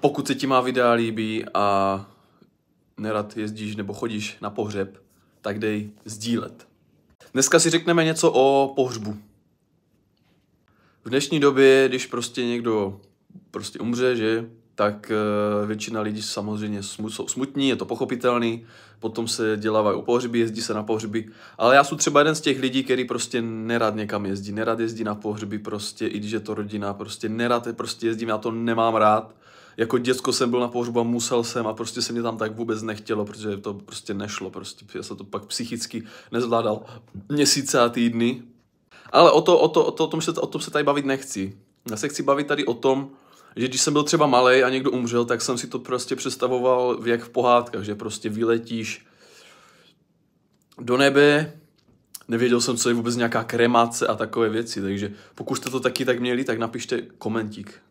Pokud se ti má videa líbí a nerad jezdíš nebo chodíš na pohřeb, tak dej sdílet. Dneska si řekneme něco o pohřbu. V dnešní době, když prostě někdo prostě umře, že, tak eh, většina lidí samozřejmě jsou smutní, je to pochopitelný, potom se dělávají u pohřby, jezdí se na pohřby, ale já jsem třeba jeden z těch lidí, který prostě nerad někam jezdí, nerad jezdí na pohřby prostě, i když je to rodina, prostě nerad prostě jezdím, já to nemám rád, jako děcko jsem byl na pohřbu a musel jsem a prostě se mě tam tak vůbec nechtělo, protože to prostě nešlo, prostě já jsem to pak psychicky nezvládal měsíce a týdny. Ale o, to, o, to, o, to, o, tom se, o tom se tady bavit nechci. Já se chci bavit tady o tom, že když jsem byl třeba malý a někdo umřel, tak jsem si to prostě představoval jak v pohádkách, že prostě vyletíš do nebe, nevěděl jsem, co je vůbec nějaká kremace a takové věci, takže pokud jste to taky tak měli, tak napište komentík.